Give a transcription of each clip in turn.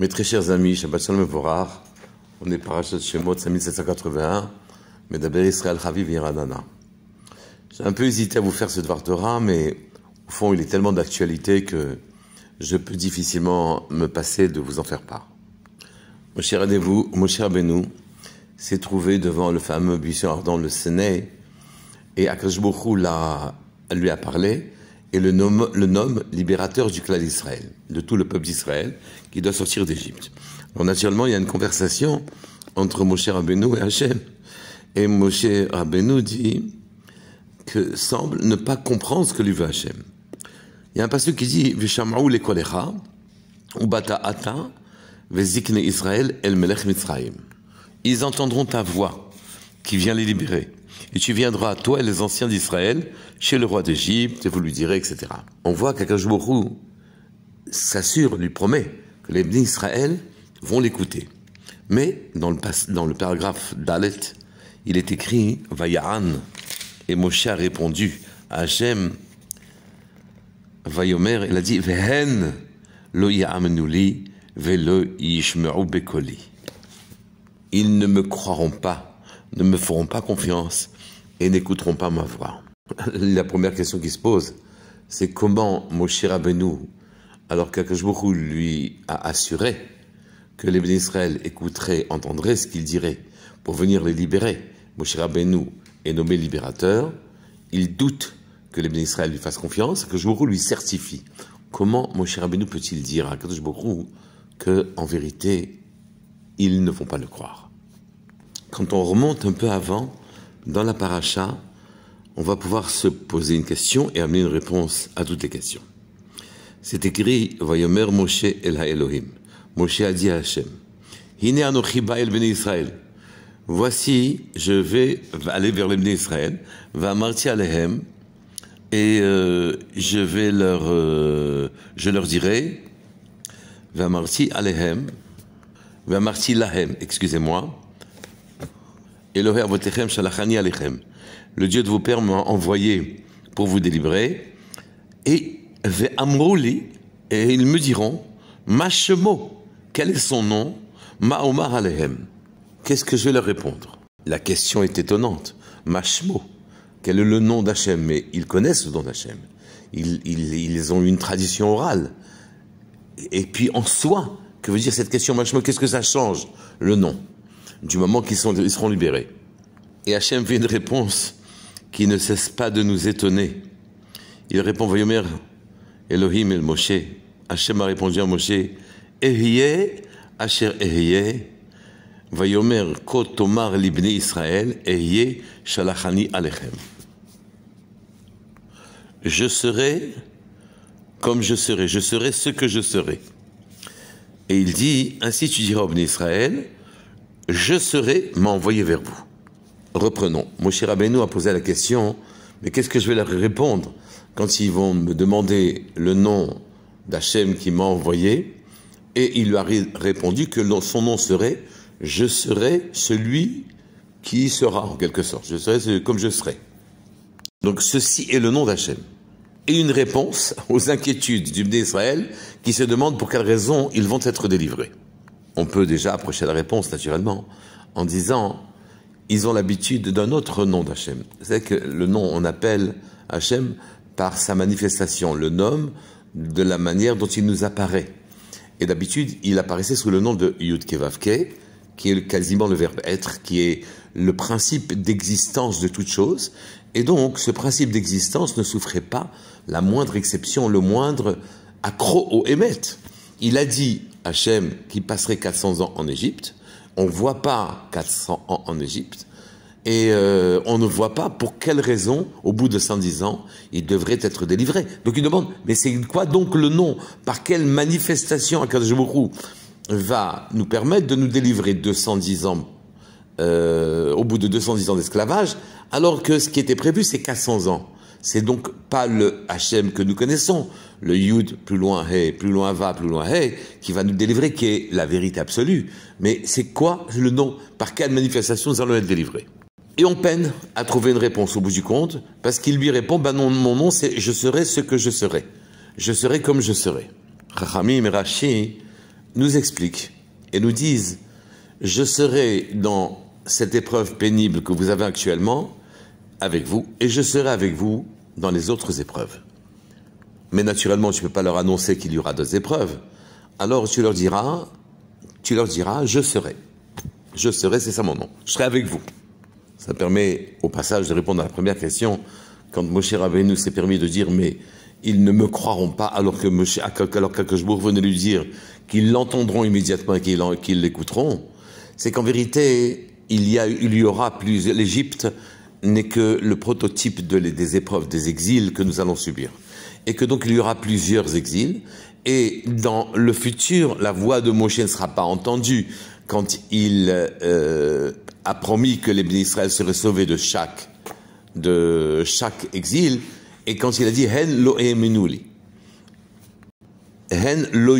Mes très chers amis, Shabbat Shalom Vorar, on est de Shemot 5781, Medaber Israël Chaviv Iranana. J'ai un peu hésité à vous faire ce ram, mais au fond, il est tellement d'actualité que je peux difficilement me passer de vous en faire part. Mon cher rendez-vous, mon cher Benou, s'est trouvé devant le fameux buisson ardent, le Séné, et Akash l'a lui a parlé, et le nom le libérateur du clan d'Israël, de tout le peuple d'Israël qui doit sortir d'Égypte. naturellement, il y a une conversation entre Moshe Rabbeinu et Hachem. Et Moshe Rabbeinu dit que semble ne pas comprendre ce que lui veut Hachem. Il y a un passage qui dit Israël el Ils entendront ta voix qui vient les libérer et tu viendras, toi et les anciens d'Israël, chez le roi d'Égypte, et vous lui direz, etc. On voit qu'Akajbourou s'assure, lui promet que les bénis d'Israël vont l'écouter. Mais dans le, paragraphe d'Alet, il est écrit Vaya'an » et Moshe a répondu à Hachem, Vayomer, il a dit Vehen, lo ya'amenouli, velo yishmeru bekoli. Ils ne me croiront pas, ne me feront pas confiance, et n'écouteront pas ma voix. La première question qui se pose, c'est comment Moshe Rabbeinu, alors qu'Akashbourou lui a assuré que les Israël écouteraient, entendraient ce qu'il dirait pour venir les libérer, Moshe Rabbeinu est nommé libérateur, il doute que les Israël lui fassent confiance, que lui certifie. Comment Moshe Rabbeinu peut-il dire à Kadosh que, en vérité, ils ne vont pas le croire Quand on remonte un peu avant, dans la paracha, on va pouvoir se poser une question et amener une réponse à toutes les questions. C'est écrit Voyomer Moshe El Elohim. Moshe a dit à Hachem Hine Anochi El Israël. Voici, je vais aller vers les Bene Israël, va marti Alehem, et euh, je vais leur, euh, je leur dirai va marti Alehem, va marti Lahem, excusez-moi alechem. Le Dieu de vos pères m'a envoyé pour vous délivrer. Et et ils me diront, machemo, quel est son nom Ma'omar alechem. Qu'est-ce que je vais leur répondre La question est étonnante. Machmo, quel est le nom d'Hachem Mais ils connaissent le nom d'Hachem. Ils, ils ont une tradition orale. Et puis en soi, que veut dire cette question Machmo Qu'est-ce que ça change Le nom du moment qu'ils seront libérés. Et Hachem fait une réponse qui ne cesse pas de nous étonner. Il répond, Voyomer, Elohim el Moshe. Hachem a répondu à Moshe, Ehyeh, Asher Ehyeh, Voyomer, Kotomar libni Israël, Ehyeh, Shalachani Alechem. Je serai comme je serai, je serai ce que je serai. Et il dit, ainsi tu diras au Israël, je serai m'envoyé vers vous. Reprenons. Moshe Rabbeinu a posé la question, mais qu'est-ce que je vais leur répondre quand ils vont me demander le nom d'Hachem qui m'a envoyé Et il lui a répondu que son nom serait Je serai celui qui sera, en quelque sorte. Je serai comme je serai. Donc ceci est le nom d'Hachem. Et une réponse aux inquiétudes du peuple Israël qui se demandent pour quelle raison ils vont être délivrés on peut déjà approcher la réponse naturellement en disant ils ont l'habitude d'un autre nom d'Hachem. C'est que le nom on appelle Hachem par sa manifestation, le nom de la manière dont il nous apparaît. Et d'habitude, il apparaissait sous le nom de Yud qui est quasiment le verbe être, qui est le principe d'existence de toute chose. Et donc, ce principe d'existence ne souffrait pas la moindre exception, le moindre accro au émet. Il a dit Hachem qui passerait 400 ans en Égypte. On ne voit pas 400 ans en Égypte. Et euh, on ne voit pas pour quelle raison, au bout de 110 ans, il devrait être délivré. Donc il demande, mais c'est quoi donc le nom Par quelle manifestation Akadjoumourou va nous permettre de nous délivrer 210 ans, euh, au bout de 210 ans d'esclavage, alors que ce qui était prévu, c'est 400 ans c'est donc pas le Hachem que nous connaissons, le Yud plus loin Hey plus loin va, plus loin Hey, qui va nous délivrer, qui est la vérité absolue. Mais c'est quoi le nom Par quelle manifestation nous allons être délivrés Et on peine à trouver une réponse au bout du compte, parce qu'il lui répond, ben non, mon nom c'est je serai ce que je serai. Je serai comme je serai. Rachamim et Rashi nous expliquent et nous disent, je serai dans cette épreuve pénible que vous avez actuellement, avec vous et je serai avec vous dans les autres épreuves. Mais naturellement, tu ne peux pas leur annoncer qu'il y aura d'autres épreuves. Alors tu leur diras, tu leur diras, je serai. Je serai, c'est ça mon nom. Je serai avec vous. Ça permet au passage de répondre à la première question quand Moshe nous s'est permis de dire mais ils ne me croiront pas alors que Moshe, alors venait lui dire qu'ils l'entendront immédiatement et qu'ils l'écouteront, c'est qu'en vérité, il y, il y aura plus, l'Égypte n'est que le prototype des épreuves, des exils que nous allons subir. Et que donc il y aura plusieurs exils. Et dans le futur, la voix de Moshe ne sera pas entendue quand il euh, a promis que les d'Israël seraient sauvés de chaque, de chaque exil. Et quand il a dit Hen lo Hen lo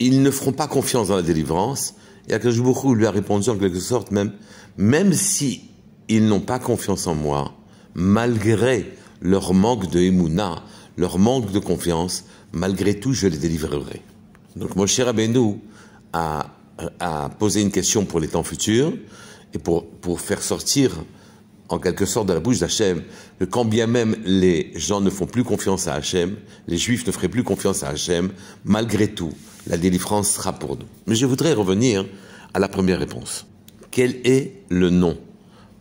Ils ne feront pas confiance dans la délivrance et Akashbourou lui a répondu en quelque sorte même, même si ils n'ont pas confiance en moi, malgré leur manque de émouna, leur manque de confiance, malgré tout, je les délivrerai. Donc cher Rabbeinu a, a posé une question pour les temps futurs et pour, pour faire sortir en quelque sorte de la bouche d'Hachem, que quand bien même les gens ne font plus confiance à Hachem, les Juifs ne feraient plus confiance à Hachem, malgré tout, la délivrance sera pour nous. Mais je voudrais revenir à la première réponse. Quel est le nom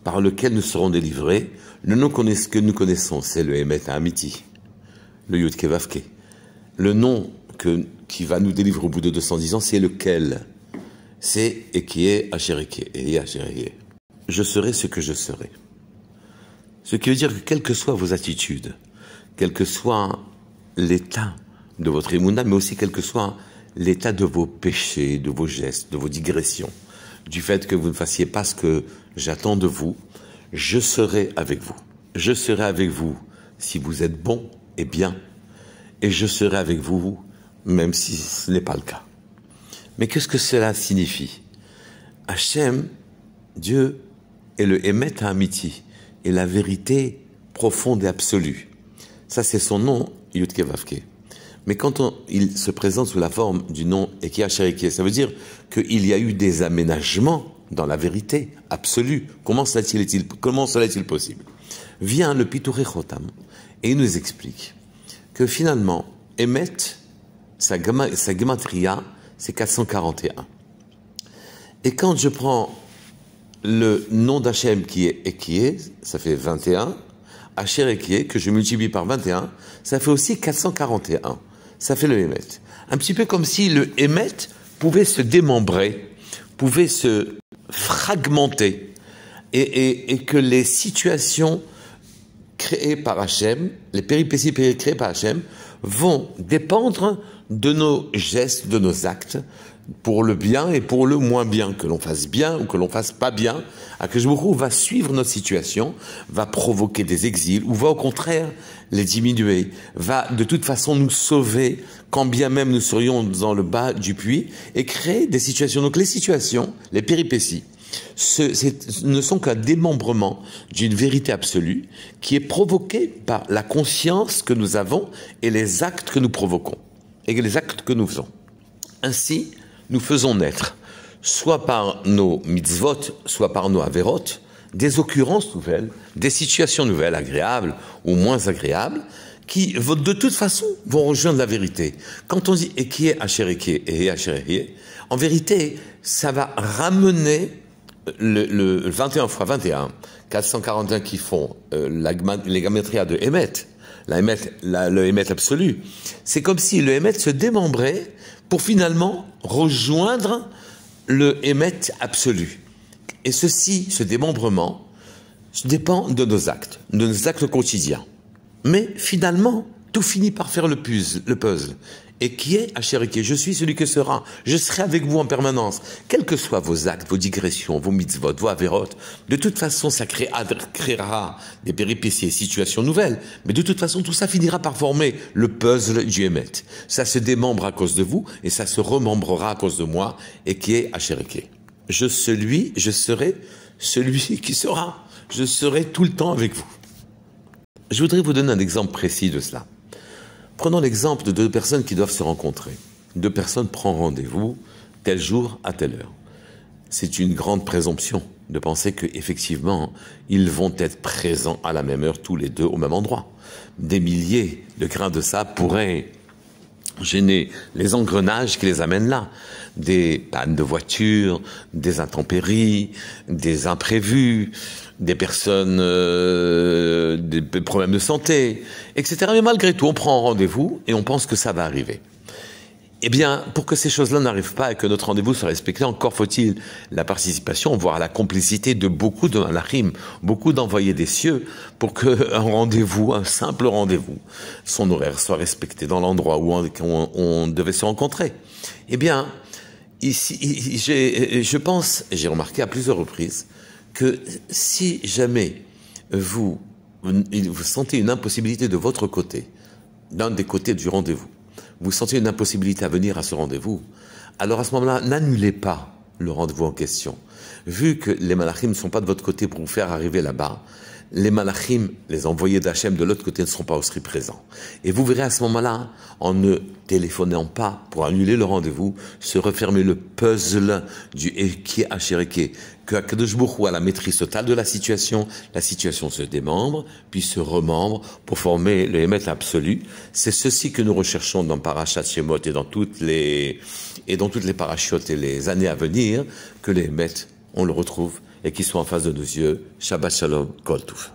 par lequel nous serons délivrés Le nom que nous connaissons, c'est le Emet Amiti, le Yud Kevavke. Le nom qui va nous délivrer au bout de 210 ans, c'est lequel C'est est Hacheriké, et Je serai ce que je serai. Ce qui veut dire que quelles que soient vos attitudes, quel que soit l'état de votre immunité, mais aussi quel que soit l'état de vos péchés, de vos gestes, de vos digressions, du fait que vous ne fassiez pas ce que j'attends de vous, je serai avec vous. Je serai avec vous si vous êtes bon et bien, et je serai avec vous même si ce n'est pas le cas. Mais qu'est-ce que cela signifie Hachem, Dieu, est le Emet amitié et la vérité profonde et absolue. Ça, c'est son nom, Yudke Mais quand il se présente sous la forme du nom Ekia ça veut dire qu'il y a eu des aménagements dans la vérité absolue. Comment cela est-il possible Vient le pitou et il nous explique que finalement, Emet, sa, sa c'est 441. Et quand je prends le nom d'Hachem qui est Ekié, ça fait 21. Hacher Ekié, que je multiplie par 21, ça fait aussi 441. Ça fait le Hémet. Un petit peu comme si le Hémet pouvait se démembrer, pouvait se fragmenter, et, et que les situations créées par Hachem, les péripéties créées par Hachem, vont dépendre de nos gestes, de nos actes, pour le bien et pour le moins bien, que l'on fasse bien ou que l'on fasse pas bien, Akashbourou va suivre notre situation, va provoquer des exils ou va au contraire les diminuer, va de toute façon nous sauver quand bien même nous serions dans le bas du puits et créer des situations. Donc les situations, les péripéties, ne sont qu'un démembrement d'une vérité absolue qui est provoquée par la conscience que nous avons et les actes que nous provoquons et les actes que nous faisons. Ainsi, nous faisons naître, soit par nos mitzvot, soit par nos averot, des occurrences nouvelles, des situations nouvelles, agréables ou moins agréables, qui de toute façon vont rejoindre la vérité. Quand on dit qui est et Acherié, en vérité, ça va ramener euh, le, 21 fois 21, 441 qui font euh, les de Emmet, la le Emmet absolu. C'est comme si le Emmet se démembrait pour finalement rejoindre le émet absolu. Et ceci, ce démembrement, dépend de nos actes, de nos actes quotidiens. Mais finalement, tout finit par faire le puzzle. Et qui est Acheriké ah, Je suis celui que sera. Je serai avec vous en permanence. Quels que soient vos actes, vos digressions, vos mitzvot, vos avérotes, de toute façon, ça créera, des péripéties et situations nouvelles. Mais de toute façon, tout ça finira par former le puzzle du Hémet. Ça se démembre à cause de vous et ça se remembrera à cause de moi. Et qui est Acheriké ah, Je celui, je serai celui qui sera. Je serai tout le temps avec vous. Je voudrais vous donner un exemple précis de cela. Prenons l'exemple de deux personnes qui doivent se rencontrer. Deux personnes prennent rendez-vous tel jour à telle heure. C'est une grande présomption de penser que effectivement ils vont être présents à la même heure tous les deux au même endroit. Des milliers de grains de sable pourraient gêner les engrenages qui les amènent là. Des pannes de voiture, des intempéries, des imprévus, des personnes, euh, des problèmes de santé, etc. Mais malgré tout, on prend rendez-vous et on pense que ça va arriver. Eh bien, pour que ces choses-là n'arrivent pas et que notre rendez-vous soit respecté, encore faut-il la participation, voire la complicité de beaucoup de malachim, beaucoup d'envoyés des cieux, pour que un rendez-vous, un simple rendez-vous, son horaire soit respecté dans l'endroit où on, devait se rencontrer. Eh bien, ici, je pense, j'ai remarqué à plusieurs reprises, que si jamais vous sentez une impossibilité de votre côté, d'un des côtés du rendez-vous, vous sentiez une impossibilité à venir à ce rendez-vous, alors à ce moment-là, n'annulez pas le rendez-vous en question. Vu que les malachim ne sont pas de votre côté pour vous faire arriver là-bas, les malachim, les envoyés d'Hachem de l'autre côté, ne seront pas aussi présents. Et vous verrez à ce moment-là, en ne téléphonant pas pour annuler le rendez-vous, se refermer le puzzle du Eke Hachéreké, que Akadosh Bourou à la maîtrise totale de la situation, la situation se démembre, puis se remembre pour former le Hémet absolu. C'est ceci que nous recherchons dans Parashat Shemot et dans toutes les, et dans toutes les parachutes et les années à venir, que le Hémet, on le retrouve et qui soit en face de nos yeux. Shabbat Shalom, Koltouf.